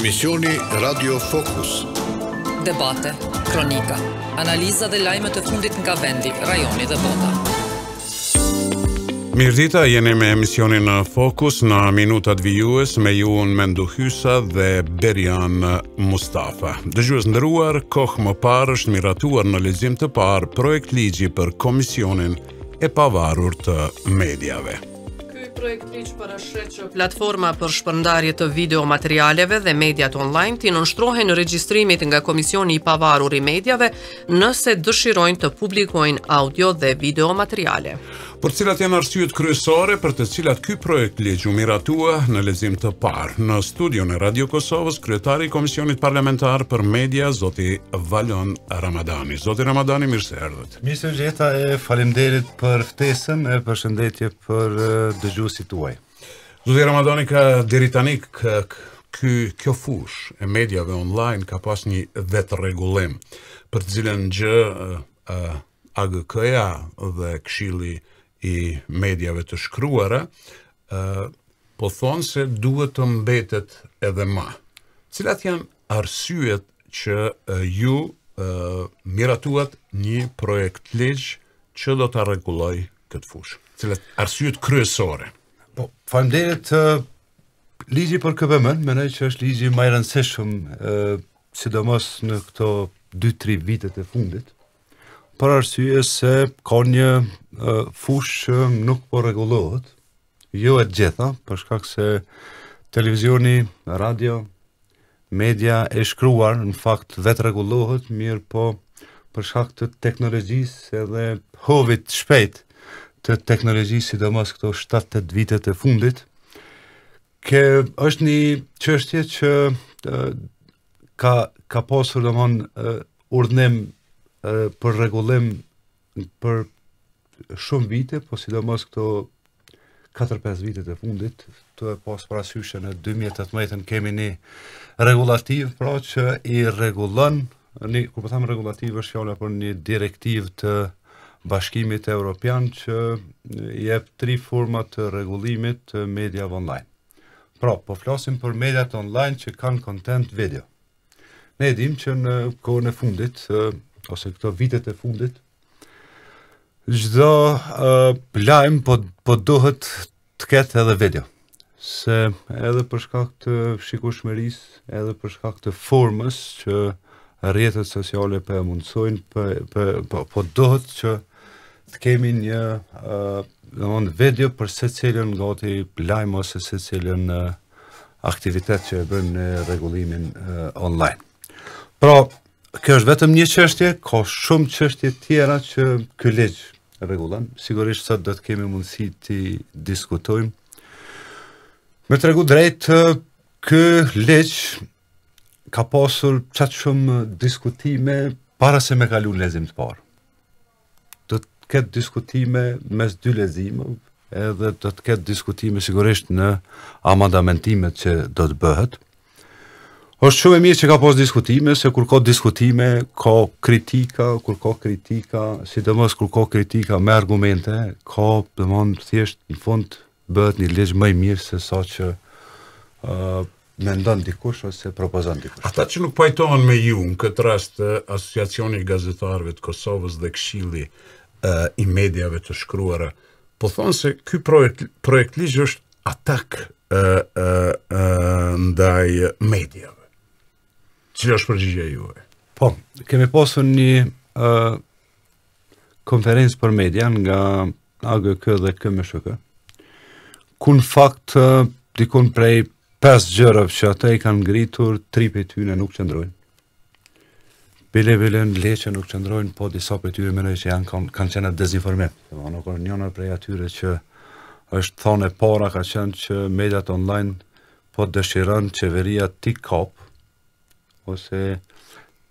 Emisioni Radio Fokus Debate, kronika, analiza dhe lajmet të fundit nga vendi, rajoni dhe bota. Mirdita, jeni me emisionin në Fokus në minutat vijues me ju në Hysa dhe Berjan Mustafa. Dëgjues ndëruar, kohë më parë është miratuar në lezim të parë projekt ligji për Komisionin e Pavarur të Medjave projekt ligj para që platforma për shpërndarje të video materialeve dhe mediat online ti nënshtrohen në regjistrimit nga Komisioni i Pavarur i Medjave nëse dëshirojnë të publikojnë audio dhe video materiale për cilat janë arsyet kryesore për të cilat ky projekt ligj u miratua në lezim të parë. Në studion e Radio Kosovës, kryetari i Komisionit Parlamentar për Media, zoti Valon Ramadani. Zoti Ramadani, mirë se erdhët. Mirë se e falënderit për ftesën e përshëndetje për dëgjuesit tuaj. Zoti Ramadani ka deri tani kjo fush e mediave online ka pas një vetë rregullim për të cilën gjë uh, AGK-ja dhe Këshilli i medjave të shkruara, po thonë se duhet të mbetet edhe ma. Cilat janë arsyet që ju miratuat një projekt legjë që do të regulloj këtë fushë? Cilat arsyet kryesore? Po, falemderit të Ligi për këpëmën, mene që është ligi majë rëndësishëm, sidomos në këto 2-3 vitet e fundit, për arsye se ka një fush që nuk po rregullohet, jo e gjitha, për shkak se televizioni, radio, media e shkruar në fakt vetë rregullohet, mirë po për shkak të teknologjisë edhe hovit shpejt të teknologjisë, sidomos këto 7-8 vite të fundit, ke është një çështje që ka ka pasur domon urdhnim për rregullim për shumë vite, po sidomos këto 4-5 vite të fundit, të pas parasyshën e 2018-ën kemi një rregullativ pra që i rregullon, një, ku për po them regulativ është fjala për një direktivë të Bashkimit Evropian që jep tri forma të rregullimit të mediave online. Pra, po flasim për mediat online që kanë content video. Ne dimë që në kohën e fundit ose këto vitet e fundit çdo plan po po duhet të ketë edhe video se edhe për shkak të shikueshmërisë, edhe për shkak të formës që rrjetet sociale po e mundsojnë, po po, po, po duhet që të kemi një ë uh, video për secilën gati plan ose secilën uh, aktivitet që e bën rregullimin uh, online. Pra, Kjo është vetëm një qështje, ka shumë qështje tjera që kjo legjë regullan. Sigurisht sa do të kemi mundësi të diskutojmë. Me të regu drejt, kjo legjë ka pasur qatë shumë diskutime para se me kalu në lezim të parë. Do të ketë diskutime mes dy lezimë edhe do të ketë diskutime sigurisht në amandamentimet që do të bëhetë është shumë e mirë që ka pas diskutime, se kur ka diskutime, ka kritika, kur ka kritika, si të kur ka kritika me argumente, ka të mënë thjesht në fund bëhet një legjë mëj mirë se sa që uh, me ndonë dikush ose propozon dikush. Ata që nuk pajtohen me ju në këtë rast asociacioni i gazetarëve të Kosovës dhe këshili uh, i medjave të shkruara, po thonë se ky projekt, projekt ligjë është atak uh, uh, ndaj medjave Cilë është përgjigja juaj? Po, kemi posë një uh, konferensë për median nga AGK dhe KMSHK, ku në fakt uh, dikun prej 5 gjërëv që ata i kanë ngritur, tripe ty në nuk qëndrojnë. Bile, bile, në leqë nuk qëndrojnë, po disa për tyre më që janë kanë, kanë qenë e dezinformet. Nuk është njënër prej atyre që është thonë e para ka qenë që mediat online po dëshiran qeveria ti kapë ose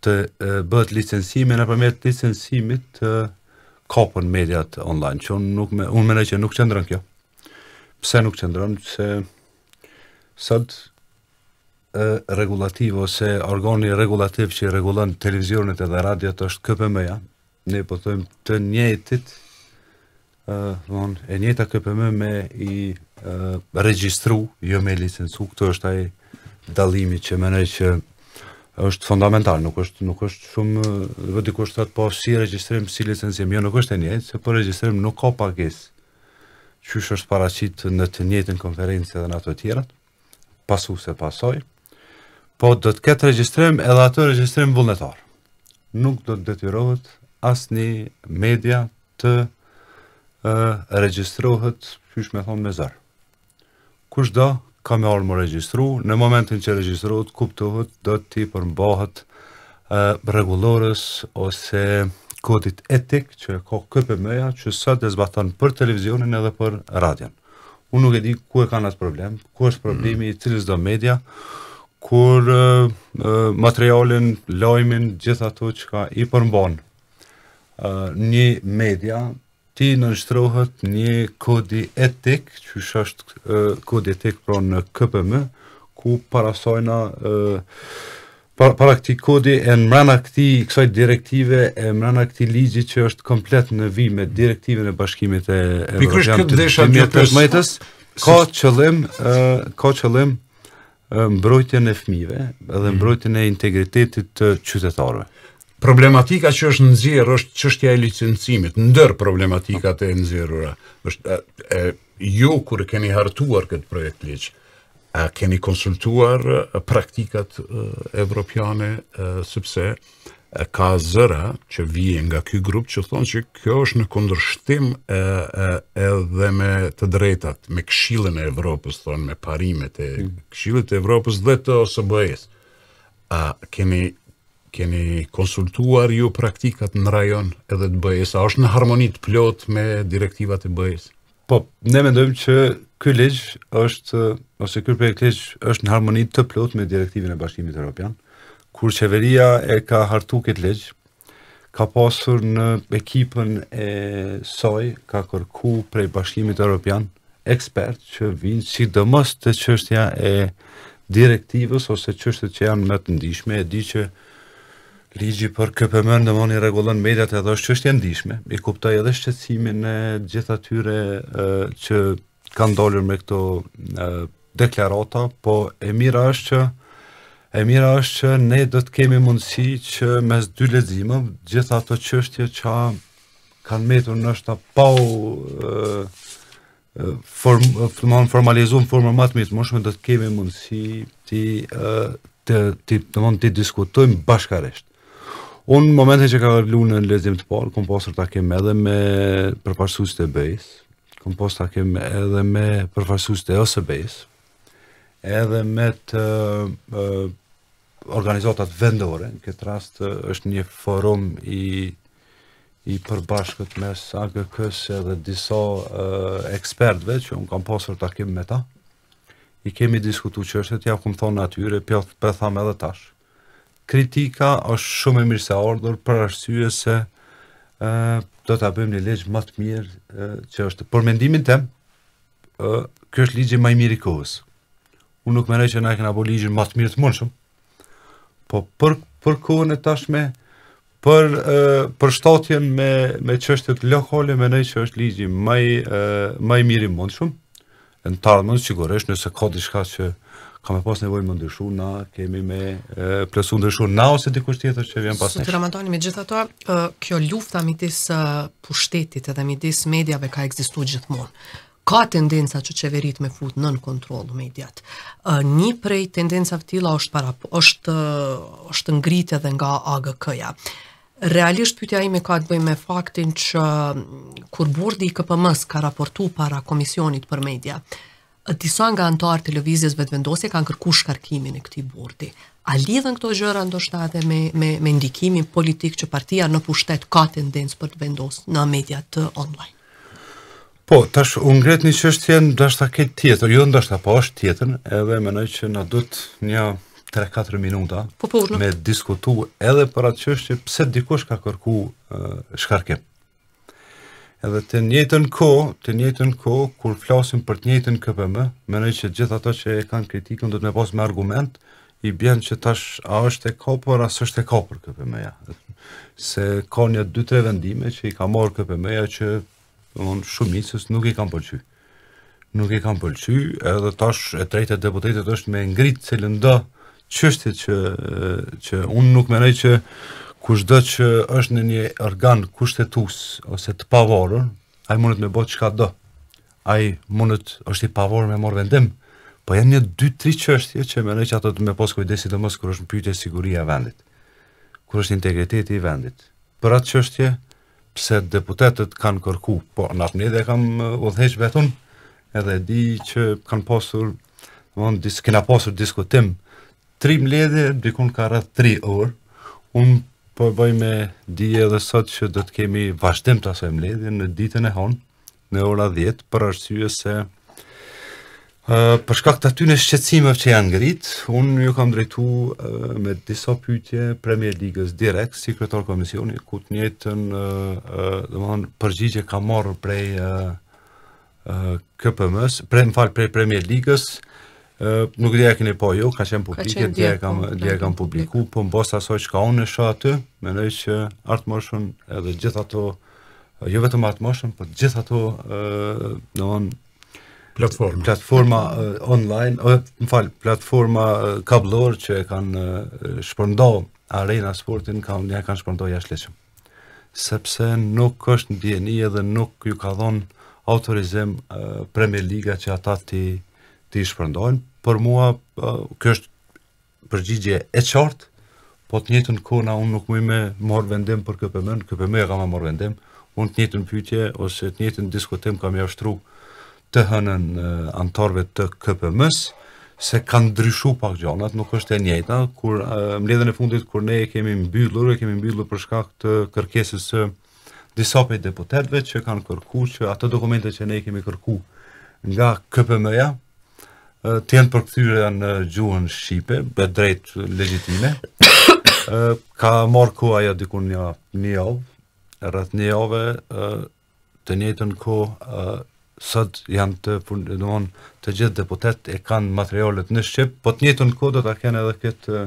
të bëhet licencimi në përmjet licencimit të kapën mediat online që unë nuk me, unë mene që nuk qëndron kjo pse nuk qëndron se sëtë regulativ ose organi regulativ që i regulon televizionit edhe radiot është KPM ja. ne po thëm të njetit uh, von, e njeta KPM me i uh, registru jo me licencu, këto është ai dalimi që menej që është fundamental, nuk është nuk është shumë vetë dikush thotë po si regjistrim si licencim, jo nuk është e njëjtë, se po regjistrojmë nuk ka pagesë. Qysh është paraqit në të njëjtën konferencë dhe në ato të tjera? Pasu se pasoj. Po do të ketë regjistrim edhe ato regjistrim vullnetar. Nuk do të detyrohet asnjë media të ë regjistrohet, thysh me thon me zer. Kushdo ka me orë më regjistru, në momentin që regjistruat, kuptuhet, do t'i përmbahet uh, regulores ose kodit etik që ka këpë meja që së të zbathon për televizionin edhe për radion. Unë nuk e di ku e kanë atë problem, ku është problemi mm. i cilës do media, kur uh, uh, materialin, lojmin, gjitha to që ka i përmbon uh, një media, ti nështrohet një kodi etik, që është kodi etik pra në KPM, ku parasojna para, këti kodi e mrena këti kësaj direktive e mrena këti ligji që është komplet në vime direktivën e bashkimit e Evropian të dhe mjetës mëjtës, ka qëllim, ka qëllim mbrojtjen e fmive dhe mhm. mbrojtjen e integritetit të qytetarëve problematika që është nxjerr është çështja e licencimit, ndër problematikat e nxjerrura. Është e, ju kur keni hartuar këtë projekt ligj, a keni konsultuar praktikat evropiane sepse ka zëra që vije nga ky grup që thonë që kjo është në kundërshtim edhe me të drejtat, me këshillën e Evropës, thonë me parimet e mm. Këshillit të Evropës dhe të OSBE-s. A keni keni konsultuar ju praktikat në rajon edhe të bëjes, a është në harmonit plot me direktivat e bëjes? Po, ne mendojmë që ky ligj është ose ky projekt ligj është në harmoni të plot me direktivën e Bashkimit Evropian. Kur qeveria e ka hartu këtë ligj, ka pasur në ekipën e soj ka kërku prej Bashkimit Evropian ekspert që vinë si domos të çështja e direktivës ose çështet që janë më të ndishme e di që Ligji për KPM në mon i regullon mediat edhe është çështje është i kuptoj edhe shqecimin e gjitha tyre e, që kanë dollur me këto e, deklarata, po e mira është që E mira është që ne do të kemi mundësi që mes dy lezimëm, gjitha ato qështje që kanë metur në është ta pau form, formalizu në formë matë mitë do të kemi mundësi ti, uh, të, ti, të mund të diskutojmë bashkarisht. Unë në momentin që ka vërlu në lezim të parë, kom posër ta kem edhe me përfarsus të bejës, kom posër ta kem edhe me përfarsus të ose bejës, edhe me të organizatat vendore, në këtë rast është një forum i i përbashkët mes AGK-s edhe disa ekspertve që unë kam pasur takim me ta. I kemi diskutu qështet, ja ku më thonë atyre, për edhe tash kritika është shumë e mirë se ardhur për arsye se ë do ta bëjmë një ligj më të mirë që është për mendimin tim ë ky është ligji më i mirë i kohës. Unë nuk mendoj që na kemi apo ligjin më të mirë të mundshëm. Po për për kohën e tashme për për shtatjen me me çështjet lokale mendoj që është ligji më më i mirë i mundshëm. Në të ardhmen sigurisht nëse ka diçka që kam me pas nevojë më ndryshu na, kemi me e, ndryshu na ose dikush tjetër që vjen pas nesh. Sot Ramadani me gjitha to, kjo lufta midis pushtetit edhe midis medjave ka egzistu gjithmonë. Ka tendenca që qeverit me fut nën kontrolu mediat. Një prej tendenca tila është, para, është, është ngritë edhe nga AGK-ja. Realisht i ime ka të bëjë me faktin që kur bordi i KPM-s ka raportuar para komisionit për media, disa nga antarë të lëvizjes vetëvendosje kanë kërku shkarkimin e këti burti. A lidhen këto gjëra ndoshta dhe me, me, me ndikimin politik që partia në pushtet ka tendencë për të vendosë në media të online? Po, tash unë gretë një tjenë, në shta ketë tjetër, ju jo ndoshta po është tjetër, edhe menoj që në dhëtë një 3-4 minuta po, po, me diskutu edhe për atë që pse dikush ka kërku uh, shkarkim edhe të njëjtën kohë, të njëjtën kohë kur flasim për të njëjtën KPM, mendoj që gjithë ato që e kanë kritikën do të më pas me argument, i bjen që tash a është e kapur as është e kapur KPM-ja. Se ka një dy tre vendime që i ka marrë KPM-ja që domthon shumicës nuk i kanë pëlqyer. Nuk i kanë pëlqyer, edhe tash e tretë e është me ngrit CLND çështje që që unë nuk mendoj që kushdo që është në një organ kushtetus ose të pavarur, ai mundet me bëjë çka do. Ai mundet është i pavarur me marrë vendim, po janë një 2-3 çështje që më që ato të më pas kujdes si domos kur është pyetje siguria e vendit. Kur është integriteti i vendit. Për atë çështje pse deputetët kanë kërku, po në atë kam udhëheq vetëm edhe di që kanë pasur domthonë dis, kena pasur diskutim 3 mledhe, dikun ka 3 orë, unë po e bëj me di dhe sot që do të kemi vazhdem të asoj mledhje në ditën e hon, në ora 10, për arsye se uh, shkak të aty në shqecimev që janë ngrit, unë ju kam drejtu uh, me disa pytje Premier Ligës direkt, si kretor komisioni, ku të njëtën uh, uh, përgjigje ka morë prej uh, uh, prej më falë prej Premier Ligës, nuk dhe e kene po jo, ka qenë publike, dhe e kam, kam publiku, po në bosta asoj që ka unë në shë aty, menoj që artë moshën edhe gjitha to, jo vetëm artë moshën, po gjitha to, në onë, platforma, platforma uh, online, o, më falë, platforma uh, kablor që e kanë uh, shpërndo arena sportin, ka unë e kanë shpërndo jashtë leqëm. Sepse nuk është në DNI edhe nuk ju ka dhonë autorizim uh, Premier Liga që ata ti ti shpërndojnë, për mua po, kjo është përgjigje e qartë, po të njëtën kona unë nuk mui me morë vendim për KPM, në KPM e ka me morë vendim, unë të njëtën pytje ose të njëtën diskutim kam jashtru të hënën antarve të kpm ës se kanë ndryshu pak gjonat, nuk është e njëta, kur uh, e fundit kur ne e kemi mbyllur, e kemi mbyllur për shkak të kërkesës së disa prej deputetëve që kanë kërku që ato dokumente që ne kemi kërku nga KPM-ja, të jenë përkëthyre në gjuhën shqipe, be drejt legjitime. ka marrë ku ajo dikun një një javë, rreth një javë të njëtën ku, sot janë të domon të gjithë deputet e kanë materialet në shqip, po të njëtën ku do ta kenë edhe këtë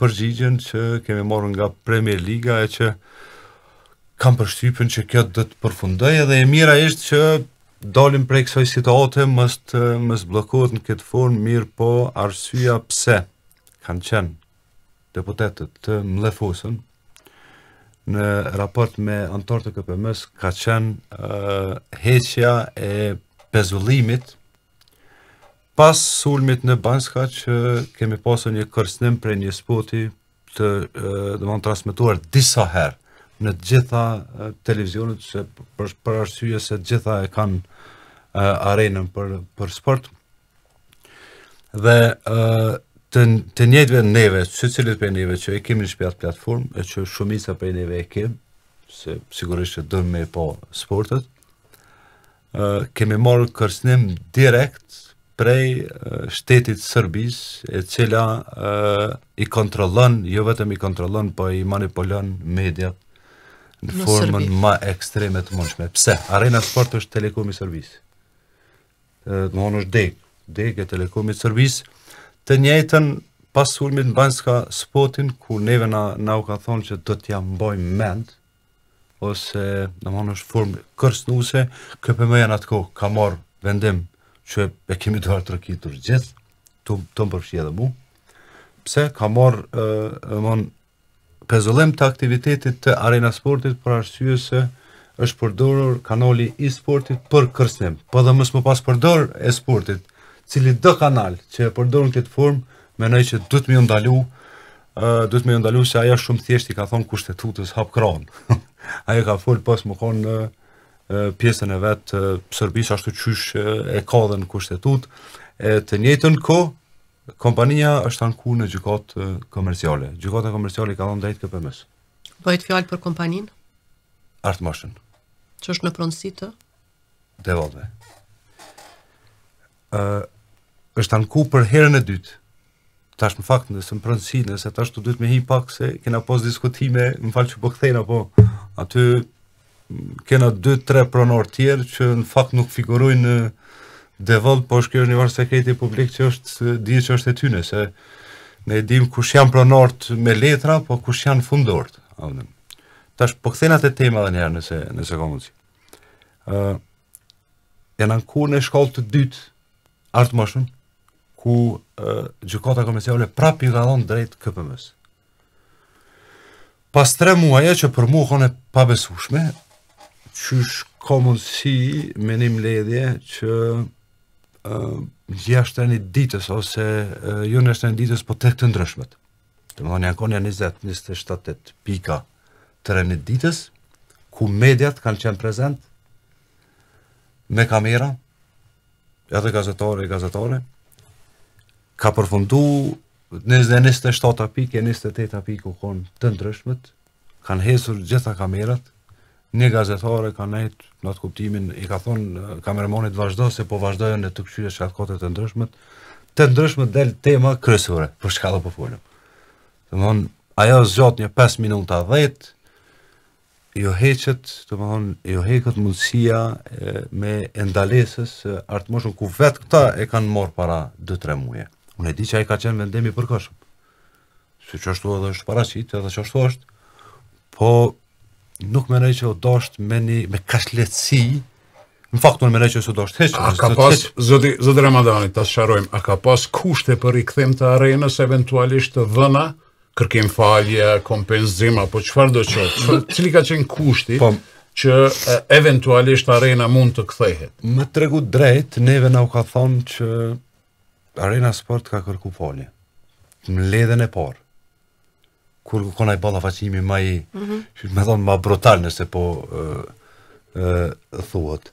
përgjigjen që kemi marrë nga Premier Liga e që kam përshtypën që kjo do të përfundojë dhe e mira është që dalim prej kësaj situate mos të mos bllokohet në këtë formë, mirë po arsyeja pse kanë qenë deputetët të mlefosën në raport me antar të KPMS ka qenë uh, heqja e pezullimit pas sulmit në Banska që kemi pasur një kërsnim për një spoti të uh, dhe transmituar disa herë në të gjitha televizionet se për, për arsye se të gjitha e kanë uh, arenën për, për sport dhe uh, të, të njëtëve neve, që cilët për neve që e kemi në shpjatë platformë, e që shumisa për neve e kemi, se sigurisht që me po sportet, uh, kemi morë kërsnim direkt prej uh, shtetit Sërbis, e cila uh, i kontrollon, jo vetëm i kontrollon, po i manipulon mediat në formën ma ekstreme të mundshme. Pse? Arena sport është telekomi servis. Në onë është deg. Deg e telekomi servis. Të njëjtën, pas surmit në banjës spotin, ku neve na u ka thonë që të tja mboj mend, ose në onë është formë kërstënuse, këpë me në atë kohë, ka morë vendim që e kemi të hartë rëkitur gjithë, të më përfshje dhe mu. Pse? Ka morë, në onë, pezullim të aktivitetit të arena sportit për arsye se është përdorur kanali i sportit për kërsnim, Po dhe mos më pas përdor e sportit, cili do kanal që e përdorën këtë formë, më nëse që të më ndalu, uh, të më ndalu se ajo shumë thjesht i ka thonë kushtetutës hap kran. ajo ka fol pas më konë në uh, pjesën e vet të uh, ashtu çysh uh, e ka dhën kushtetut e të njëjtën kohë Kompania është anku në gjykot komerciale. Gjykota komerciale ka dhënë drejt KPMS. të fjalë për kompaninë? Art Motion. Që është në pronësi të Ëh, uh, është anku për herën e dytë. Tash në fakt nëse në pronësi, nëse tash të dytë me hi pak se kena pas diskutime, më falë që po kthejnë apo aty kena 2-3 pronor tjerë që në fakt nuk figurojnë në uh, devoll, po është kjo univers sekreti publik që është di që është e tyne se ne dim kush janë pronort me letra po kush janë fundort tash po kthena te tema edhe një herë nëse nëse ka mundsi ë uh, janë në shkollë të dytë art motion ku uh, gjykata komerciale prapë i ka dhënë drejt KPMS pas tre muaje që për mua kone pabesueshme që ka komunësi me një mledje që uh, jashtë të një ditës, ose uh, ju jo në jashtë të një ditës, po të të ndryshmet. Të më dhënë, janë konja 20, 27, pika të një ditës, ku mediat kanë qenë prezent, me kamera, edhe gazetore, e gazetore, ka përfundu në 27, pika, 28, pika, u konë të ndryshmet, kanë hesur gjitha kamerat, një gazetare ka nejt në atë kuptimin, i ka thonë kameramonit vazhdo se po vazhdojën e të këshyre shatkote të ndryshmet, të ndryshmet del tema kryesore, për shka dhe po folëm. Të më thonë, ajo zot një 5 minuta 10, jo heqet, të më thonë, jo heqet mundësia me endalesës e, artëmoshën, ku vetë këta e kanë morë para 2-3 muje. Unë e di që a i ka qenë vendemi përkëshëm. Si që ashtu edhe është paracit, edhe që ashtu është, po nuk më nëjë që o doshtë me një, me kashletësi, në fakt nuk më nëjë që o doshtë heqë. A ka pas, zëti, zëti Ramadani, të sharojmë, a ka pas kushte për i këthim të arenës, eventualisht të dhëna, kërkim falje, kompenzima, apo qëfar do qëtë, që, cili ka qenë kushti, po. që eventualisht arena mund të kthehet. Më tregu drejt, neve na u ka thonë që Arena Sport ka kërku falje. Në ledhen e parë kur kona i bolla mhm. faqimi ma i, mm -hmm. me thonë ma brutal nëse po uh, uh, thuhet.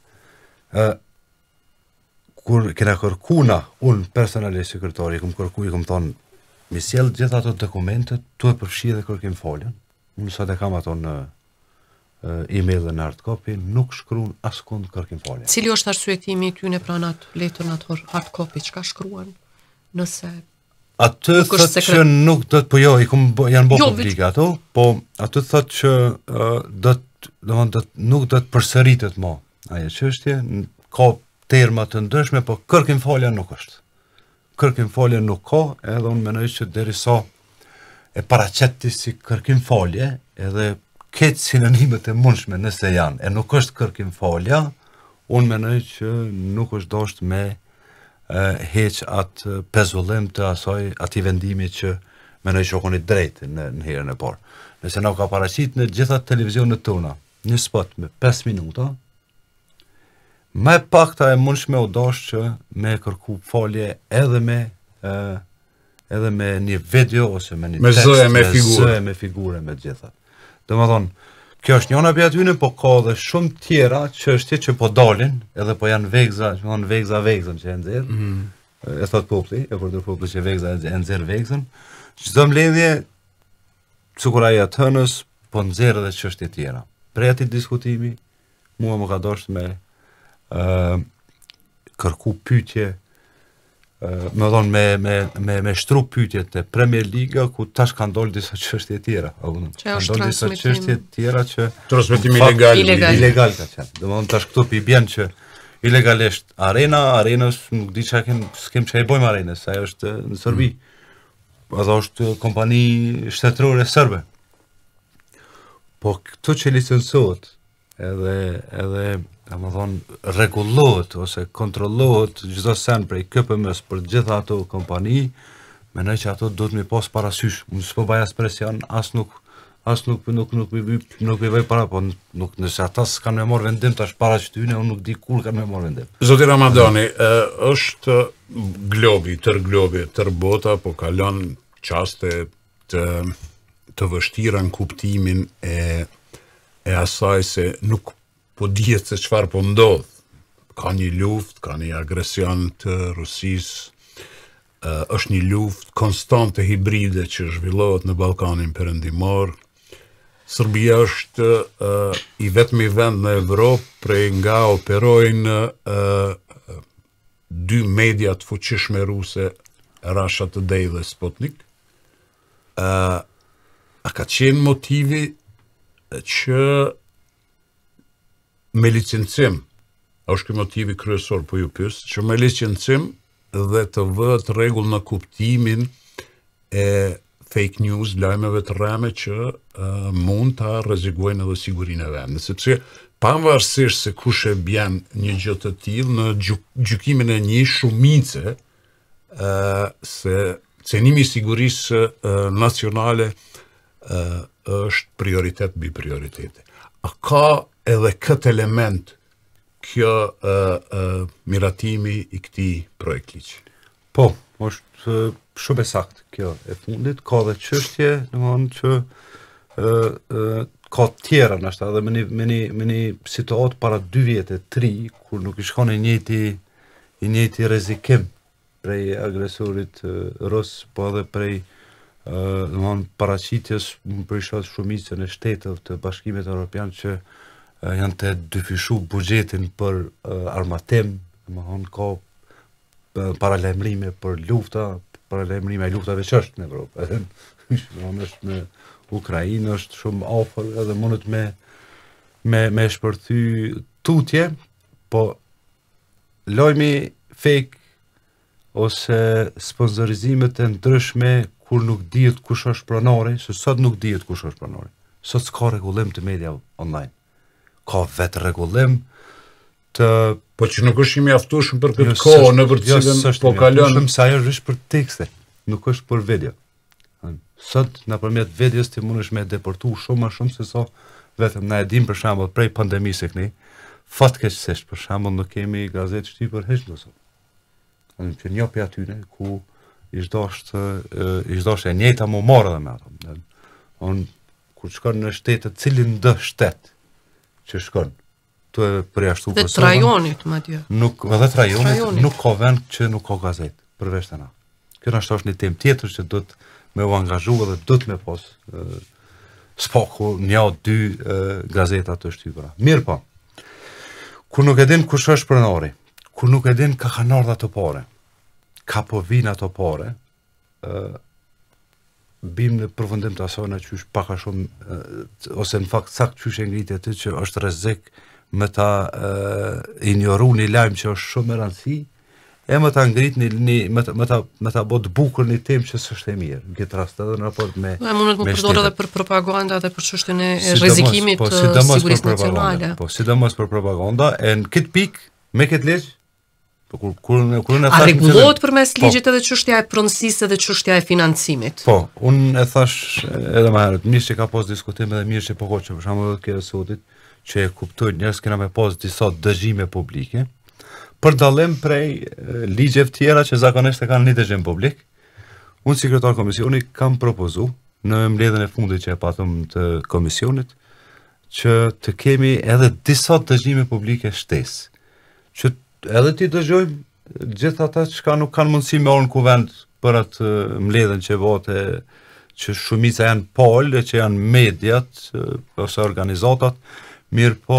kur kena kërkuna, unë personalisht sekretori, këmë kërku i këm thonë, mi sjell gjithë ato dokumentet, tu e përfshi dhe kërkim foljen, unë sot e kam ato në uh, email dhe në hard copy, nuk shkruan askund kërkim foljen. Cili është arsuetimi ty në pranat letër natur hard copy, çka shkruan nëse Atë thotë që nuk do të po jo, i bo janë bëhu jo, publike ato, po atë thotë që do të, domthon të nuk do të përsëritet më. Ajo çështje ka terma të ndryshme, po kërkim folja nuk është. Kërkim folja nuk ka, edhe unë menoj që deri sa e paraqetti si kërkim folje, edhe ketë sinonimet e mundshme nëse janë, e nuk është kërkim folja, unë menoj që nuk është dosht me heq atë pezullim të asoj ati vendimi që menoj shokoni drejt në, në herën e parë. Nëse nuk ka paracit në gjitha televizionet tona, një spot me 5 minuta, me pak ta e mundshme u dosh që me kërku folje edhe me edhe me një video ose me një me tekst, me, me zë, me figure, me gjitha. Dhe më thonë, Kjo është njëna për pjatë po ka dhe shumë tjera që është që po dalin, edhe po janë vegza, që mënë vegza vegzën që e nëzirë, mm -hmm. e thotë popli, e kur dhe popli që e vegza e nëzirë vegzën, që zëmë ledhje, që kur aja të hënës, po nëzirë dhe që është tjera. Pre atit diskutimi, mua më ka doshtë me uh, kërku pytje, uh, më dhonë me, me, me, me shtru pytjet të Premier Liga, ku tash ka ndollë disa qështje tjera, që kanë ndollë disa qështje tjera që transmitim ilegal, ilegal. ilegal ka qenë. Dhe me dhonë tash këtu për i bjenë që ilegalisht arena, arena nuk di që akim, s'kem që e bojmë arenës, saj është në Sërbi, mm. është kompani shtetërur e Sërbe. Po këtu që licensuot, edhe, edhe dhe më thonë, regullohet ose kontrollohet gjitho sen prej këpëmës për gjitha ato kompani, me që ato do të mi pos parasysh, më së përbaja së presion, asë nuk, asë nuk, nuk, nuk, nuk, nuk, nuk, para, po nuk, nëse ata së kanë me morë vendim, tash para që të june, unë nuk di kur kanë me morë vendim. Zotë Ramadani, e, është globi, tër globi, tër bota, po kalon qaste të, të vështira në kuptimin e e asaj se nuk po dihet se çfarë po ndodh. Ka një luftë, ka një agresion të Rusisë. Ë është një luftë konstante hibride që zhvillohet në Ballkanin Perëndimor. Serbia është uh, i vetmi vend në Evropë prej nga operojnë uh, dy media të fuqishme ruse Russia Today dhe Sputnik. Ë uh, a ka qenë motivi që me licencim, është kë motivi kryesor po ju pys, që me licencim dhe të vëtë regull në kuptimin e fake news, lajmeve të rame që uh, mund të rezikojnë edhe sigurin e vendë. Sepse, panvarsisht se kush e bjen një gjëtë të tilë, në gjukimin e një shumice, uh, se cenimi sigurisë uh, nacionale uh, është prioritet bi prioritetet. A ka edhe këtë element kjo uh, uh, miratimi i këti projekt liqë. Po, është uh, shumë e sakt kjo e fundit, ka dhe qështje, në mënë që uh, uh, ka tjera nështë, edhe me një, situatë para 2 vjetë e 3, kur nuk i në njëti, i njëti rezikim prej agresorit uh, rës, po edhe prej uh, në mënë paracitjes më përishat shumicën e shtetëve të bashkimit e Europian që uh, janë të dyfishu bugjetin për uh, armatim, më hënë ka uh, paralemrime për lufta, paralemrime e luftave që është në Evropë. Shumë është me Ukrajinë, është shumë ofër edhe mundet me, me, me shpërthy tutje, po lojmi fake ose sponsorizimet e ndryshme kur nuk dihet kush është pronari, se sot nuk dihet kush është pronari. Sot s'ka rregullim të media online ka vetë regullim të... Po që nuk është i mjaftueshëm për këtë jo, kohë, në vërtësitën jo, po kalonë... Jo, është se ajo është për tekste, nuk është për video. Sëtë, në përmjet videos, ti mund është me deportu shumë më shumë, se sa so, vetëm na e dim për shembull prej pandemisë e këni, fatë se për shambull nuk kemi gazetë shti për heqë në Në që një për atyne, ku ishtë doshtë e njëta më marë dhe me ato. on kur shkon në shtetë, cilin dë shtet që shkon. të e përjashtu Kosovën. Dhe trajonit, ma dje. Nuk, dhe trajonit, nuk ka vend që nuk ka gazet, përveç të na. Kërë nështë është një tem tjetër që do të me u angazhu dhe do të me pos spoku spaku një o dy gazetat të shtybra. Mirë pa, po, ku nuk e din kush është prënori, ku nuk e din ka kanorda të pare, ka po vina të pare, bim në përfundim të asona që është pak a shumë ose në fakt sakt që e ngritë atë që është rrezik me ta ignoru një lajmë që është shumë e rëndësi e me ta ngritë një me më, ta më ta bë të bukur një temë që është e mirë në këtë rast edhe në raport me Më mund të përdorë edhe për propagandë dhe për çështën e rrezikimit po, të sigurisë nacionale po sidomos për propagandë në kit pik me kit leqë Po kur kur kur në thashë. A rregullohet përmes po. ligjit edhe çështja e pronësisë dhe çështja e financimit? Po, un e thash edhe më herët, mirë se ka pas diskutim edhe mirë se po qoftë, për shembull të sotit që e kuptoj njerëz që na me pas disa dëgjime publike për dallim prej ligjeve tjera që zakonisht e kanë një dëgjim publik. Un sekretar komisioni kam propozu në mbledhjen e fundit që e patëm të komisionit që të kemi edhe disa dëgjime publike shtesë që edhe ti dëgjojmë gjithë ata që ka nuk kanë mundësi me orën kuvend për atë mledhen që vote që shumica janë polë që janë mediat përse organizatat, mirë po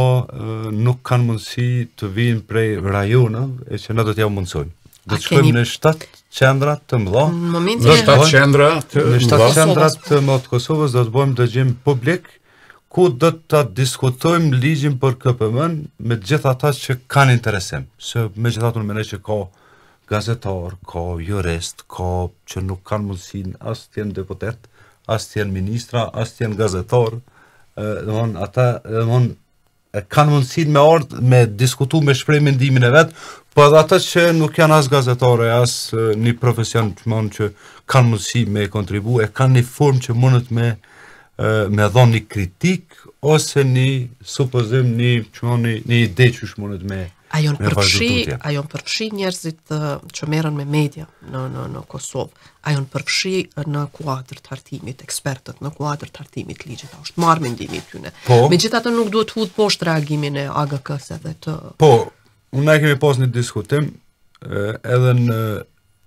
nuk kanë mundësi të vinë prej rajonëve e që në do t'ja mundësojmë. Dhe të shkojmë në 7 qendra të mdo, në 7 qendra të në 7 qendra të mdo të Kosovës, do të bojmë dëgjim publik, ku do të diskutojmë ligjin për kpm me gjithë ata që kanë interesim, se me gjithë ata në mene që ka gazetar, ka jurist, ka që nuk kanë mundësin, as të jenë deputet, as të jenë ministra, as të jenë gazetar, dhe mon, ata, dhe mon, kanë mundësin me ardhë, me diskutu, me shprej ndimin e vetë, për edhe ata që nuk janë as gazetare, as një profesion që që kanë mundësi me kontribu, e kanë një formë që mundët me me dhonë një kritik ose një supozim një çoni një ide që shmonet me ajo në përfshi A në përfshi njerëzit që merren me media në në në Kosovë ajo në përfshi në kuadrë të hartimit ekspertët në kuadrë të hartimit ligjit është marr mendimi ty ne po, megjithatë nuk duhet të poshtë reagimin e agk së edhe të po unë na kemi posë një diskutim edhe në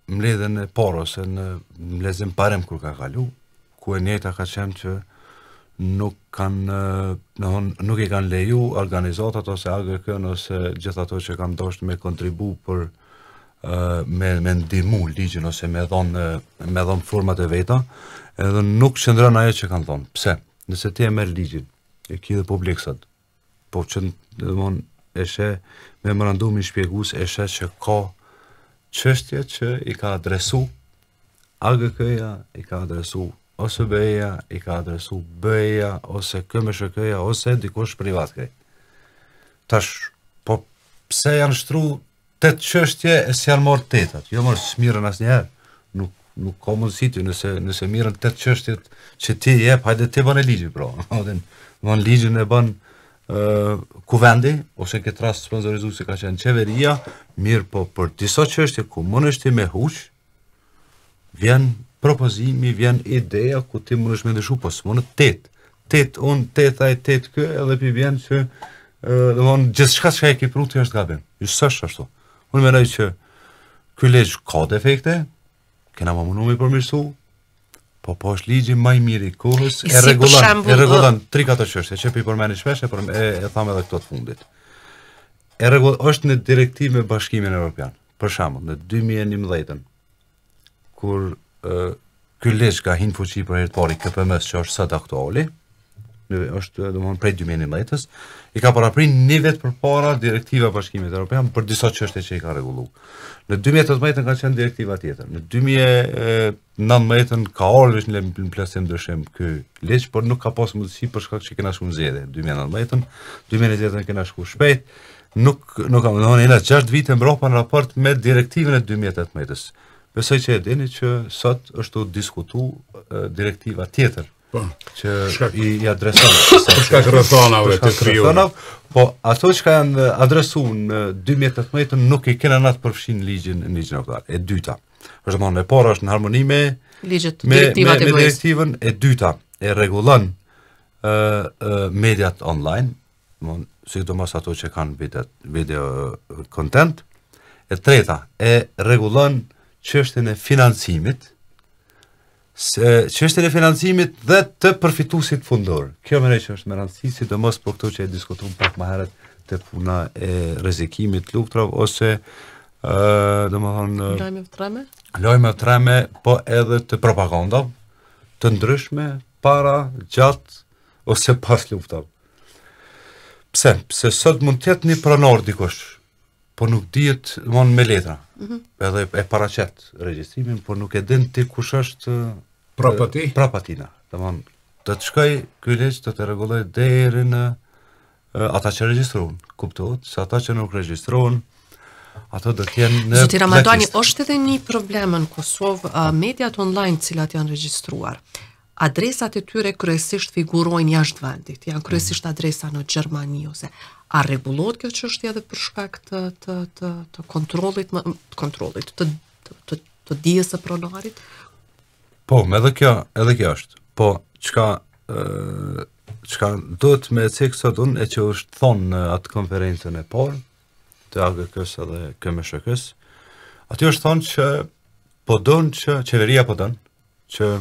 mledhen e parë ose në mlezim parem kur ka kalu ku e njëta ka qenë që nuk kanë, në hon, nuk i kanë leju organizatat ose AGK ose gjithë ato që kanë dosht me kontribu për eh, me, me ndimu ligjin ose me dhonë me dhonë format e veta edhe nuk qëndrën ajo që kanë dhonë pse, nëse ti e merë ligjin e ki dhe publiksat po që dhe mon e she me më randu mi shpjegus e që ka qështje që i ka adresu AGK-ja i ka adresu ose bëja i ka adresu bëja ose këmë shëkëja ose dikush privat krej. Tash, po pse janë shtru të të qështje e si janë morë të të Jo mërë së mirën asë njerë, nuk, nuk ka mundë si nëse, nëse mirën të të qështjet që ti je, pa ti bën e ligjë, bro. Bën ligjën e bën kuvendi, ose këtë rast sponsorizu si ka qenë qeveria, mirë po për disa qështje ku mënështi me huqë, vjen propozimi vjen ideja ku ti mundesh me ndeshu po smon 8. 8 on 8 e 8 kë edhe pi vjen se do von gjithçka që e ke prutë është gabim. Ju s'është ashtu. Unë mendoj që ky lej ka defekte. Kena më mundu me përmirësu. Po po është ligji më i mirë i kohës e rregullon e rregullon tri katë çështje që pi përmendish më së përmë e tham edhe këto të fundit. E rregull është në direktivë me Bashkimin Evropian. Për shembull në 2011 kur ky ligj ka hin fuqi për herë të parë KPMS që është sot aktuali. Në është domthon prej 2011-s, i ka paraprin një vet përpara direktiva Bashkimit Evropian për disa çështje që i ka rregulluar. Në 2018-ën ka qenë direktiva tjetër. Në 2019-ën ka ardhur në plasim dyshim ky ligj, por nuk ka pas mundësi për shkak që kena shumë zgjedhje. 2019-ën, 2020-ën kena shku shpejt nuk nuk kam domethënë ina 6 vite mbrapa në raport me direktivën e 2018-s. Besoj që e dini që sot është të diskutu direktiva tjetër po, që shka, i, i adresonë. Për shka të rëthonave të kryurë. Po, ato që ka janë adresu në 2018 nuk i kena natë përfshin ligjin në ligjin avdarë. E dyta. Për më në porë është në harmonime me, Ligjet, me, me, me direktivën e dyta. E regulën uh, uh, mediat online, mon, si do mësë ato që kanë video, video content. E treta, e regulën çështën e financimit, se çështën e financimit dhe të përfituesit fundor. Kjo më rëqë është më rëndësi, sidomos për këto që e diskutuam pak më herët të puna e rrezikimit luftrave ose ë, domethënë lojme vetrame. Lojme vetrame, po edhe të propaganda të ndryshme para, gjatë ose pas luftave. Pse? Pse sot mund të jetë një pronor dikush? por nuk dihet von me letra. Ëh. Mhm. Edhe e paraqet regjistrimin, por nuk e din ti kush është prapati. Prapatina. Do të shkoj ky listë të të rregulloj deri në ata që regjistrohen. Kuptohet, se ata që nuk regjistrohen Ato do të jenë në Zotë Ramadani është edhe një problem në Kosovë, mediat online të cilat janë regjistruar adresat e tyre kryesisht figurojnë jashtë vendit, janë kryesisht mhm. adresa në Gjermani ose a rregullohet kjo çështje edhe për shkak të të të të kontrollit më të kontrollit të të të, të dijes së pronarit? Po, edhe kjo, edhe kjo është. Po, çka ë çka duhet me cek sot unë e që është thonë në atë konferencën e parë të AGK-s edhe KMSH-s. Aty është thonë që po don që qeveria po don që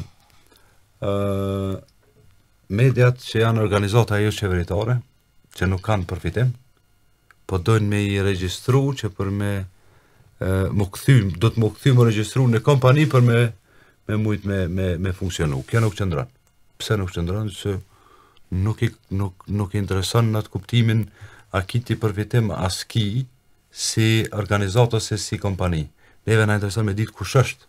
mediat që janë organizata ajo qeveritare, që nuk kanë përfitim, po dojnë me i registru që për me më këthym, do të më këthym më registru në kompani për me me mujt me, me, funksionu. Kjo nuk qëndran. Pse nuk qëndran? Që nuk, i, nuk, nuk i interesan në atë kuptimin a ki ti përfitim a s'ki si organizatës e si kompani. Neve në interesan me ditë kush është.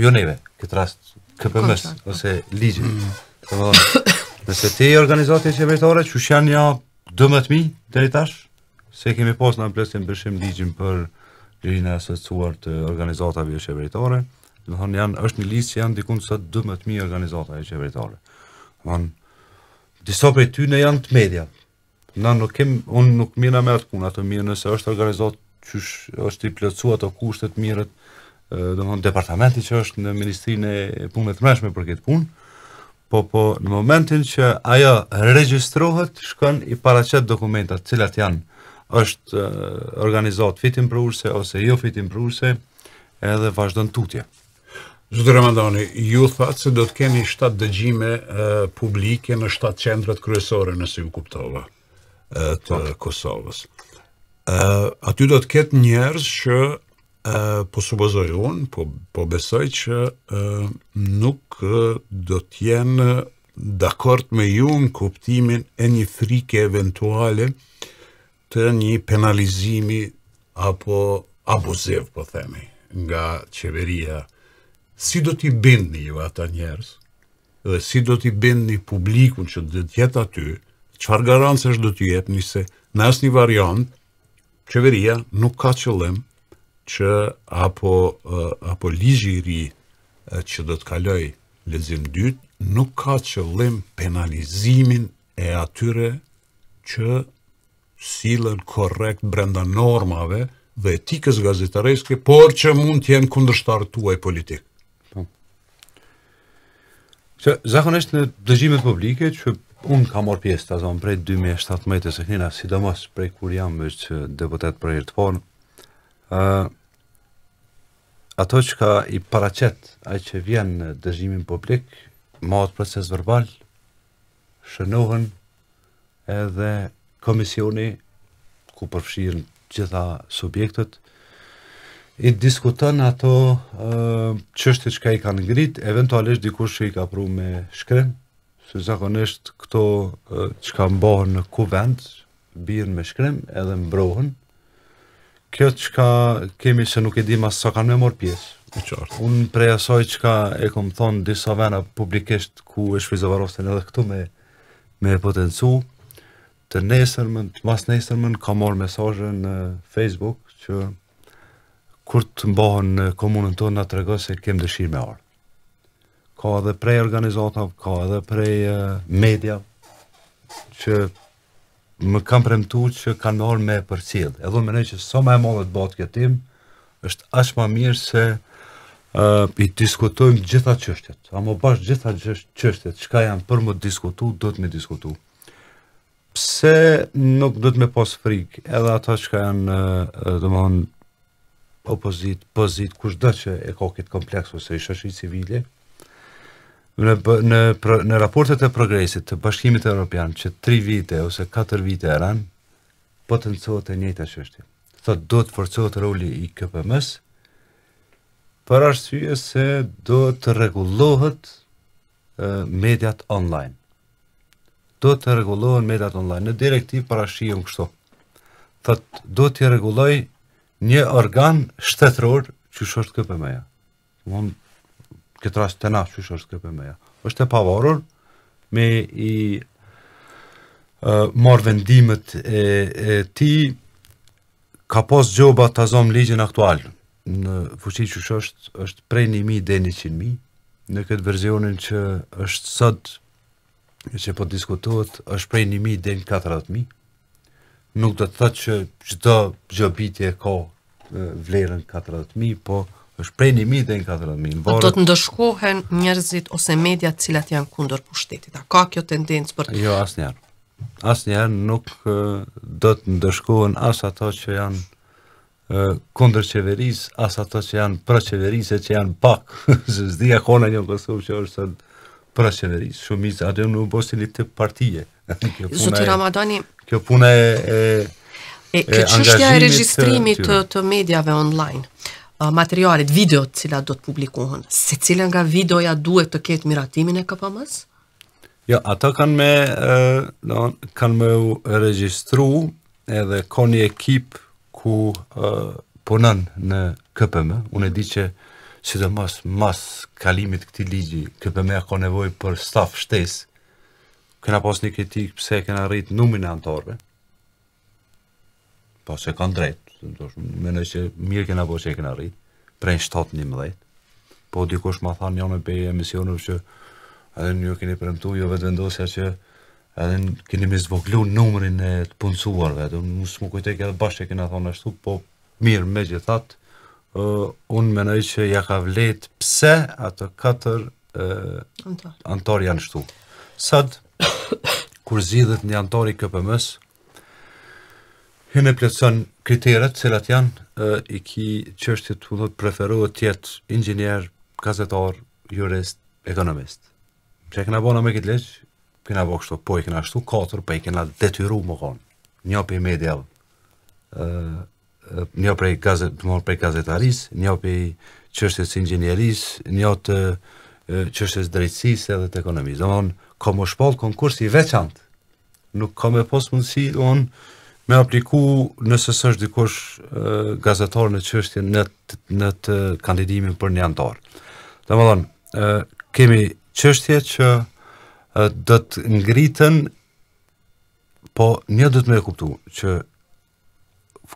Jo neve, këtë rast KPMS ose ligjit. Po, nëse ti e organizatë e qeveritore, që janë ja 12.000 deri tash, se kemi pas në amplesin bërshim ligjin për ligjin e asetsuar të organizatave e qeveritare, dhe thonë janë, është një listë që janë diku sa 12.000 organizata e qeveritare. Dhe disa prej ty në janë të media. Na nuk kem, un nuk mirë në mërë të atë mirë nëse është organizatë që është i plëcu ato kushtet mirët domthonë departamenti që është në Ministrinë e Punëve të Mbrojtshme për këtë punë, po po në momentin që ajo regjistrohet, shkon i paraqet dokumentat, cilat janë është uh, organizuar fitim prurse ose jo fitim prurse, edhe vazhdon tutje. Zotë Ramadani, ju thatë se do të keni 7 dëgjime uh, publike në 7 qendrat kryesore nëse ju kuptova të po. Kosovës. Uh, aty do të ketë njerëz që po supozoj unë, po, po besoj që uh, nuk uh, do t'jenë dakort me ju në kuptimin e një frike eventuale të një penalizimi apo abuziv, po themi, nga qeveria. Si do t'i bind një ju ata njerës, dhe si do t'i bind një publikun që dhe t'jetë aty, qëfar është do t'i jetë njëse, në asë një variant, qeveria nuk ka qëllim që apo apo ligji i ri që do të kaloj lezim dytë nuk ka qëllim penalizimin e atyre që silën korrekt brenda normave dhe etikës gazetareske, por që mund të jenë kundërshtar tuaj politik. Që po. zakonisht në dëgjimet publike që unë kam marr pjesë ta zon prej 2017-s së kënina, sidomos prej kur jam që deputet për herë të parë, ë ato që ka i paracet, a që vjen në dëzhimin publik, ma atë proces verbal, shënohën edhe komisioni ku përfshirën gjitha subjektet, i diskutën ato qështë që ka i kanë ngrit, eventualisht dikush që i ka pru me shkren, së zakonisht këto që ka mbohën në kuvend, bjen me shkrim edhe mbrohen kjo çka kemi se nuk e di mas sa kanë më marr pjesë. Po qartë. Un prej asaj çka e kam thon disa vena publikisht ku e shfryzova edhe këtu me me potencu të nesër më të mas nesër më ka marr mesazhe në Facebook që kur të mbahen në komunën tonë na tregon se kem dëshirë me ardhmë ka edhe prej organizatave, ka edhe prej eh, media që më kam premtu që kanë me orë me për cilë. Edhe unë nëjë që sa so më e mollet botë këtim, tim, është ashtë më mirë se i diskutojmë gjitha qështet. A më bashkë gjitha qështet, qëka janë për më diskutu, do të me diskutu. Pse nuk do të me pas frikë, edhe ata qëka janë, uh, dhe më honë, opozit, pozit, kush dhe që e ka këtë kompleks, ose i shashit civile, në në në raportet e progresit të Bashkimit Evropian që 3 vite ose 4 vite eran, potencohet e njëjta çështje. Thotë do të forcohet roli i KPMs për arsye se do të rregullohet mediat online. Do të rregullohen mediat online në direktiv parashihun kështu. Thotë do të rregulloj një organ shtetror që është KPM-ja këtë rast të na çush është KPM-ja. Është e pavarur me i ë uh, marr vendimet e, e ti ka pas gjoba ta zëm ligjin aktual në fuqi që është është prej 1000 deri në 100000 në këtë versionin që është sot që po diskutohet është prej 1000 deri 40000 nuk do të thotë që çdo gjobitje ka vlerën 40000 po është prej një mijë në po, katër Do të, të njerëzit ose media të cilat janë kundër pushtetit. A ka kjo tendencë për Jo, asnjëherë. Asnjëherë nuk do të ndoshkohen as ato që janë kundër çeveris, as ato që janë për çeverisë që janë pak. Zdi ja kona një konsum që është për çeveris. Shumë mirë, atë nuk po sili të partije. Zot Ramadani, kjo puna e e e çështja e regjistrimit të mediave online materialet, videot cila do të publikohen, se cilën nga videoja duhet të ketë miratimin e KPMS? Jo, ato kanë me, do, kanë me u regjistru, edhe ka një ekip ku uh, punën në KPM, unë e di që si të mas, mas kalimit këti ligji, KPM a ka nevoj për staf shtesë, këna pas një kritik pëse kena rritë numin e antarve, Po se kanë drejtë, të ndoshmë, mendoj mirë kena bërë po që e kena rritë, prej 7-11, po dikush ma tha një anë e pej që edhe një keni premtu, jo vetë vendosja që edhe në keni me zvoglu nëmërin e të punësuarve, vetë, unë musë më kujtë e këtë bashkë e kena thonë ashtu, po mirë me gjithë thatë, uh, unë menoj që ja ka vletë pse atë katër uh, antar. antar janë shtu. Sëtë, kur zidhët një antar i këpëmës, hynë e plëtson kriteret cilat janë e, i ki qështit të dhëtë preferohë tjetë ingjiner, gazetar, jurist, ekonomist. Që e këna bona me këtë leqë, këna bo kështu, po e këna shtu, katër, po e këna detyru më konë. Një për i media, e, një për i gazet, gazetaris, një për i qështit ingjineris, një për i drejtsis edhe të ekonomisë. Dhe më në, ka më shpallë konkursi veçantë. Nuk ka me posë mundësi, dhe me apliku nëse së është dikush uh, gazetar në qështje në të, në të kandidimin për një antar. Dhe më thonë, uh, kemi qështje që uh, do të ngritën, po një do të me e kuptu që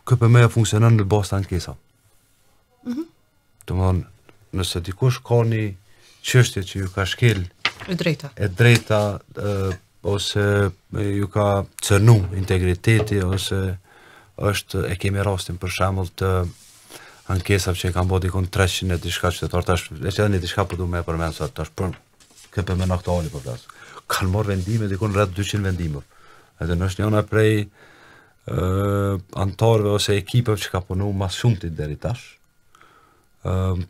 KPM ja funksionon në bazë të ankesa. Mm -hmm. Të më thonë, nëse dikush ka një qështje që ju ka shkel e drejta, e drejta uh, ose ju ka cërnu integriteti, ose është, e kemi rastin për shemull të ankesave që i kanë bodi kënë 300 e dishka të tash, e që edhe një dishka përdu me e përmenë, sa tash për këpë me në këto ali për po plasë. Kanë morë vendime, dikun rrët 200 vendime. Edhe nështë njëna prej uh, antarëve ose ekipëve që ka punu mas shumë të deri tash,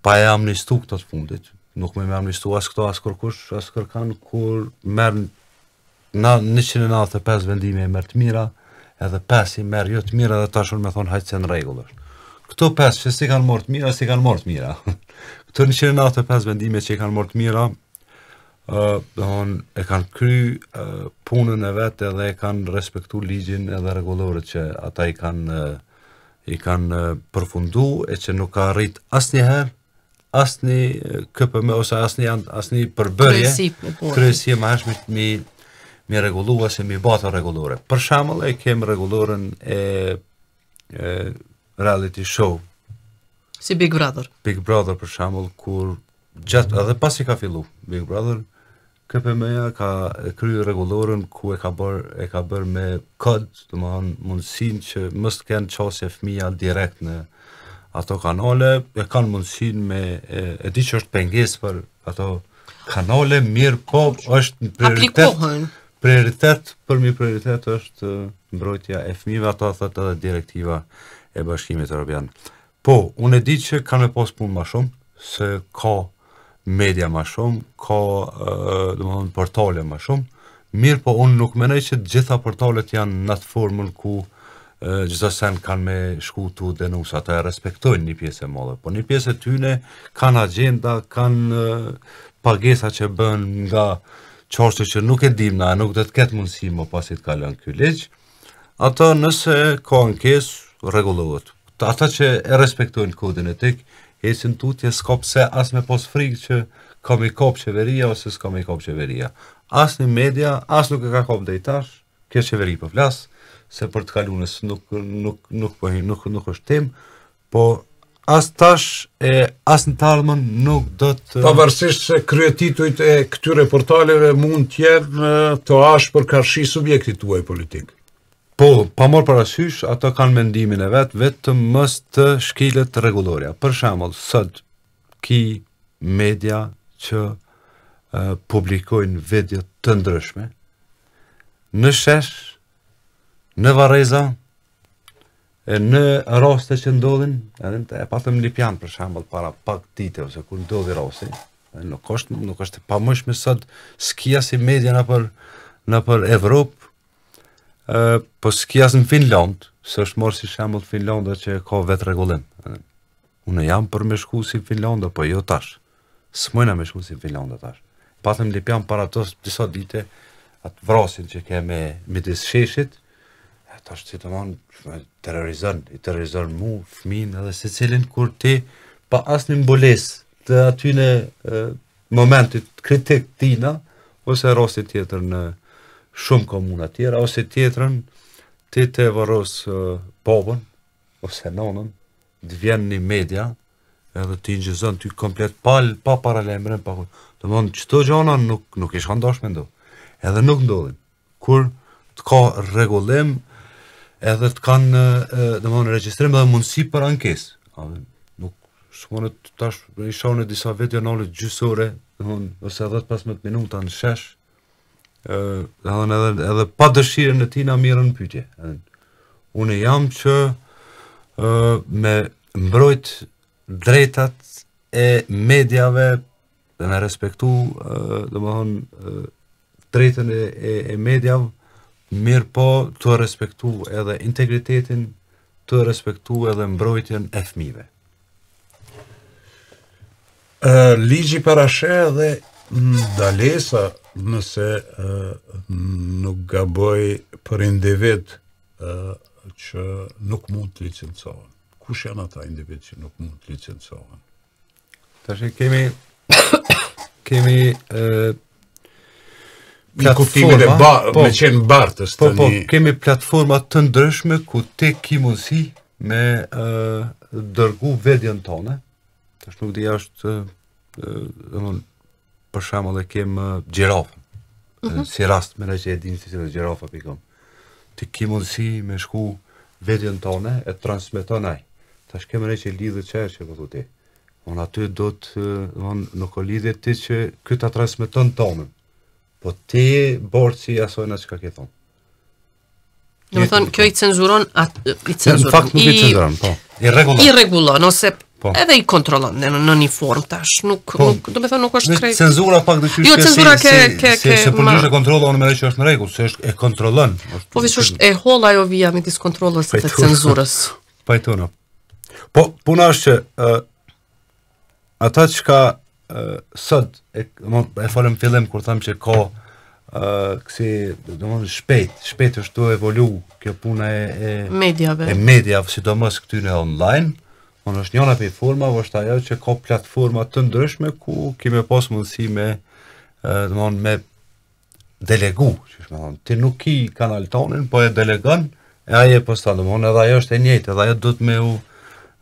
pa e amnistu këtë të fundit, nuk me me amnistu as këto, as kërkush, as kërkan, kur merë Në 195 vendime e mërë të mira, edhe 5 i mërë jo të mira dhe tashur me thonë hajtë se në regullë është. Këto 5 që si kanë mërë të mira, si kanë mërë të mira. Këto 195 vendime që i kanë mërë të mira, e kanë kry punën e vetë edhe e kanë respektu ligjin edhe regullorët që ata i kanë i kanë përfundu e që nuk ka rritë asë një herë, asë një ose asë përbërje, kryesi e ma është me se me bata rregullore. Për shembull, e kem rregulloren e, e reality show si Big Brother. Big Brother për shembull, kur gjatë edhe pasi ka fillu, Big Brother, KPM-ja ka kryu rregulloren ku e ka bër e ka bër me kod, domethënë mundsinë që mos kanë çosje fëmia direkt në ato kanale, e kanë mundsinë me e, e di që është pengesë për ato kanale mirë po është prioritet prioritet për mi prioritet është uh, mbrojtja e fëmijëve ato thotë edhe direktiva e bashkimit evropian. Po, unë e di që kanë më pas punë më shumë se ka media më shumë, ka uh, domethënë portale më shumë. Mirë, po unë nuk mendoj që të gjitha portalet janë në atë formën ku uh, gjithë sen kanë me shku të denusë, ata e respektojnë një pjesë e modër, po një pjesë e tyne kanë agenda, kanë pagesa që bënë nga qashtu që nuk e dim na, nuk do të ketë mundësi më pasit kalon kjo leqë, ata nëse ka ankes, regullohet. Ata që e respektojnë kodin e tikë, hesin tutje s'ka pse as me pos frikë që kam i kop qeveria ose s'kam i kop qeveria. As një media, as nuk e ka kop dhejtash, kjo qeveri për po flasë, se për të kalunës nuk, nuk, nuk, nuk, po nuk, nuk është tim, po as tash e as në talëmën nuk do të... Pavarësisht se kryetitujt e këtyre portaleve mund tjenë të ashë për karshi subjektit të uaj politikë. Po, pa mor për asysh, ata kanë mendimin e vetë, vetë të mës të shkilet të Për shemëll, sët, ki media që publikojnë vedjet të ndryshme, në shesh, në vareza, në raste që ndodhin, edhe e patëm një pjanë për shambull para pak dite ose kur ndodhi rasti, nuk është nuk është pa më shumë sot skia si media në për na për Evropë, ë po skia në Finland, se është marrë si shembull Finlanda që ka vet rregullim. Unë jam për me shku si Finlanda, po jo tash. S'mojna me shku si Finlanda tash. Patëm një pjanë para tos disa dite atë vrasin që ke me, me disheshit, ta është si të manë, terrorizën, i terrorizën mu, fëmin, edhe se cilin kur ti, pa asë një mbules të aty në momentit kritik tina, ose rosti tjetër në shumë komunat tjera, ose tjetërën ti të varos popën, ose nonën, të vjenë një media, edhe ti njëzën ty komplet pal, pa paralemrën, pa kur. Të mënë, qëto gjona nuk, nuk ishë këndosh me ndohë, Edhe nuk ndodhin. Kur të ka regullim, edhe të kanë dhe më në registrim dhe mundësi për ankes a, nuk shkonet tash i shonë e disa vetë në gjysore dhe ose edhe të pas në të të shesh dhe dhe edhe, edhe pa dëshirë në ti na mirën pytje Unë une jam që e, me mbrojt drejtat e medjave dhe me respektu dhe më dhe më dhe mirë po të respektu edhe integritetin, të respektu edhe mbrojtjen e fmive. Uh, ligji parashe dhe ndalesa nëse uh, nuk gaboj për individ uh, që nuk mund të licencohen. Kush janë ata individ që nuk mund të licencohen? Tashin kemi kemi uh, një kuptimin e ba, po, me qenë bartës po, të po, një... Po, po, kemi platforma të ndryshme ku te ki mundësi me uh, dërgu vetën tonë, tash nuk di ashtë, dhe uh, për shama dhe kemë uh, uh -huh. si rast me në që e dinë si se dhe gjirofën pikëm, Ti ki mundësi me shku vetën tonë e transmeton ai. Tash shkem re që lidhë që e që më po thuti. Unë aty do të, unë nuk o lidhë ti që këta transmiton tonën po ti borë si asoj në që ka ke thonë. Në më thonë, kjo i cenzuron, i cenzuron, fakt, i, i, cenzuron po, i, regulon. i regulon, ose po. edhe i kontrolon në një form tash, nuk, po, nuk, do me thonë, nuk është krejt. Në cenzura pak dhe qyshke jo, ke, ke, ke, ke, se për njështë e kontrolon, me dhe që është në regull, se është e kontrolon. Është po vishë është e hola jo vija me disë kontrolës dhe cenzurës. Pajtona. Po, puna është që, uh, ata që ka sot e e falem fillim kur them që ka ë kse domon shpejt shpejt është të evolu kjo puna e e mediave e media sidomos këtu në online por është njëra prej formave është ajo që ka platforma të ndryshme ku kemi pas mundësi me domon me delegu që më thon ti nuk i kanal tonin po e delegon e ai e postalon edhe ajo është e njëjtë edhe ajo duhet me u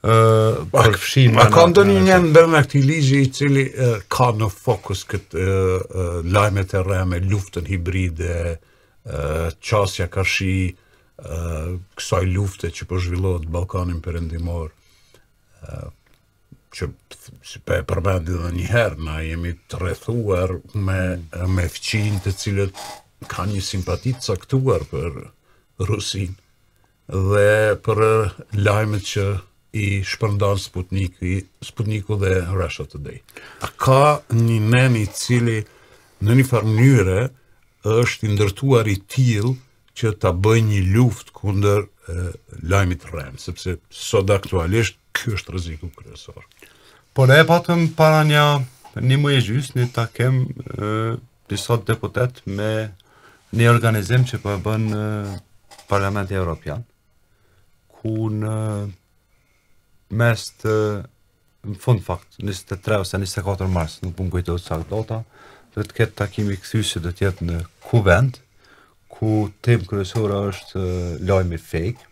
uh, për fshimë. A ka ndonjë një në bërë në këti ligjë i cili uh, ka në fokus këtë uh, uh, lajme të reme, luftën hibride, uh, qasja kashi, uh, kësaj lufte që po zhvillohet Balkanin përëndimor, uh, që si për e përbendit dhe njëherë, na jemi të rrethuar me, me fqinë të cilët ka një simpatit caktuar për Rusin dhe për lajmet që i shpërndar Sputnik Sputniku dhe Russia Today. A ka një nen i cili në një farë mënyre është i ndërtuar i til që ta bëjë një luftë kundër lajmit rrem, sepse sot aktualisht ky është rreziku kryesor. Por e patëm para një një muaj gjys takem takim të sot deputet me një organizim që përbën po bën Parlamenti Evropian ku në mes të në fund fakt, nisë të tre ose nisë të mars, nuk më kujtë të sakë dota, dhe të ketë takimi këthysi dhe të jetë në ku vend, ku tim kërësora është lojmi fake,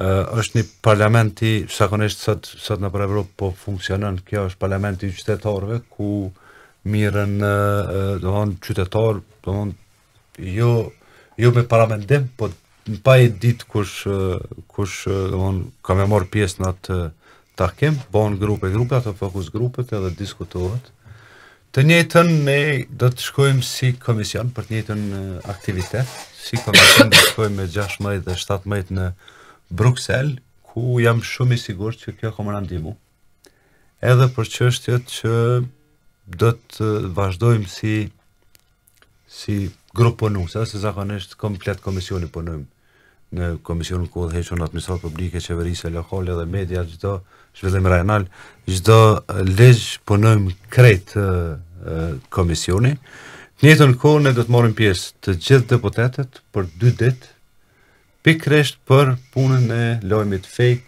uh, është një parlamenti, shakonisht sot, sot në për Evropë po funksionën, kjo është parlamenti qytetarëve, ku mirën, uh, dohon, qytetarë, dohon, jo, jo me paramendim, po në pa e ditë kush, kush on, ka me pjesë në atë takim, bon grupe, grupe, ato fokus grupet edhe diskutohet. Të njëtën ne do të shkojmë si komision për të njëtën aktivitet, si komision do të shkojmë me 16 dhe 17 në Bruxelles, ku jam shumë i sigur që kjo kam në Edhe për çështjet që do të vazhdojmë si si grupë punuese, se zakonisht komplet komisioni punojmë në komisionin ku dhe heqën administratë publike, qeverisë, lokale dhe media, gjitha zhvillim rajonal, gjitha legjë punojmë krejtë komisioni. të në kohë ne do të morim pjesë të gjithë deputetet për dy ditë, pikresht për punën e lojmit fejk,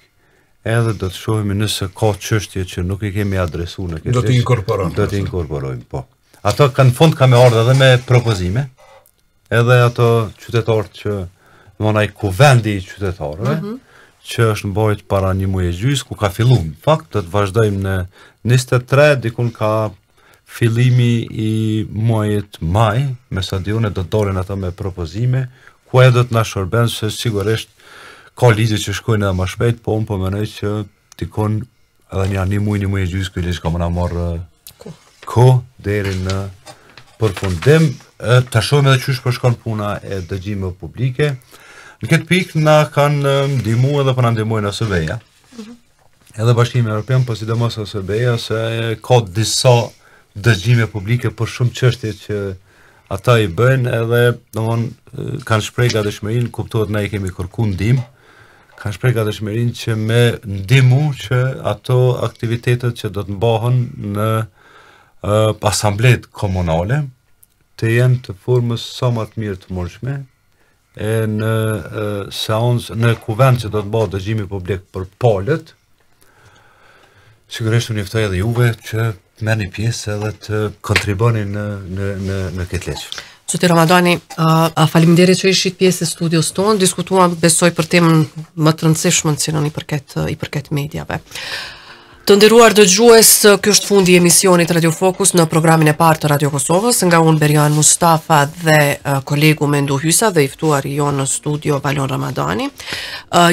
edhe do të shohemi nëse ka qështje që nuk i kemi adresu në këtë Do të inkorporojmë. Do të inkorporojmë, po. Ato kanë fund ka me ardhe dhe me propozime, edhe ato qytetarët që në nëjë kuvendi i qytetarëve, mm -hmm. që është në bojtë para një muje gjysë, ku ka fillu, në fakt, të të vazhdojmë në 23, dikun ka fillimi i muajit maj, me sa dione do të dorin ato me propozime, ku e do të nga shorben, se sigurisht ka ligje që shkojnë edhe ma shpejt, po unë përmenej po që dikun edhe një një muj, një muje e gjysë, këllis ka më nga marrë ko, deri në përfundim, të shumë edhe qysh përshkon po puna e dëgjime publike, Në këtë pikë na kanë ndihmu edhe po na ndihmojnë në ja mhm. Edhe Bashkimi Evropian, po sidomos asb se ka disa dëgjime publike për shumë çështje që ata i bëjnë edhe domthon kanë shprehë gatishmërinë, kuptohet ne i kemi kërku ndihmë kanë shprej ka që me ndimu që ato aktivitetet që do të mbahën në asamblet komunale të jenë të formës sa më të mirë të mërshme, e në seans në kuvend që do të bëhet dëgjimi publik për polët. Sigurisht u njoftoj edhe juve që të merrni pjesë edhe të kontriboni në në në në këtë lëshë. Sot Ramadani, a, a faleminderit që ishit pjesë e studios tonë, diskutuam besoj për temën më të rëndësishmën që në një përket, i përket medjave. Të ndiruar dëgjues, gjues, kjo është fundi emisionit Radio Fokus në programin e partë Radio Kosovës, nga unë Berjan Mustafa dhe kolegu Mendu Hysa dhe iftuar jo në studio Valon Ramadani.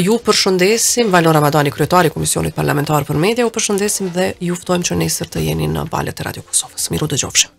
Ju përshëndesim, Valon Ramadani, kryetari Komisionit Parlamentar për Media, ju përshëndesim dhe juftojmë që nesër të jeni në balet e Radio Kosovës. Miru dë gjofshim.